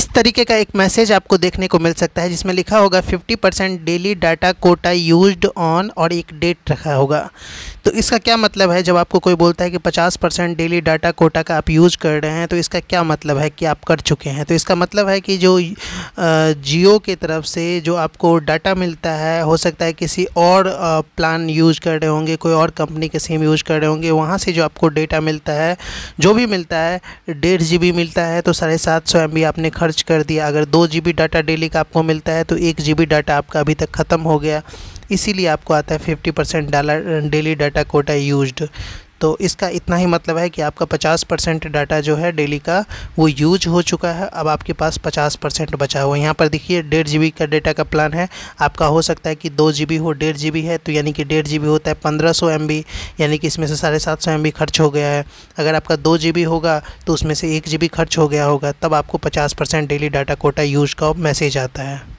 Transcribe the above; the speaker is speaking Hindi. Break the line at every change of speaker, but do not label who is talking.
इस तरीके का एक मैसेज आपको देखने को मिल सकता है जिसमें लिखा होगा 50 percent daily data quota used on और एक डेट रखा होगा तो इसका क्या मतलब है जब आपको कोई बोलता है कि 50 परसेंट डेली डाटा कोटा का आप यूज कर रहे हैं तो इसका क्या मतलब है कि आप कर चुके हैं तो इसका मतलब है कि जो जियो के तरफ से जो आपको डाटा मिलता है हो सकता है किसी और प्लान यूज़ कर रहे होंगे कोई और कंपनी के सिम यूज़ कर रहे होंगे वहाँ से जो आपको डेटा मिलता है जो भी मिलता है डेढ़ जी बी मिलता है तो साढ़े सात सौ एम बी आपने खर्च कर दिया अगर दो जी बी डाटा डेली का आपको मिलता है तो एक जी बी डाटा आपका अभी तक ख़त्म हो गया इसीलिए आपको आता है फिफ्टी परसेंट डाला डेली डाटा कोटा यूज्ड तो इसका इतना ही मतलब है कि आपका 50 परसेंट डाटा जो है डेली का वो यूज हो चुका है अब आपके पास 50 परसेंट बचा हुआ है यहाँ पर देखिए डेढ़ जी का डेटा का प्लान है आपका हो सकता है कि दो जी हो डेढ़ जी है तो यानी कि डेढ़ जी होता है पंद्रह सौ यानी कि इसमें से साढ़े सात सौ खर्च हो गया है अगर आपका दो जी होगा तो उसमें से एक जी खर्च हो गया होगा तब आपको पचास percent daily data quota use का मैसेज आता है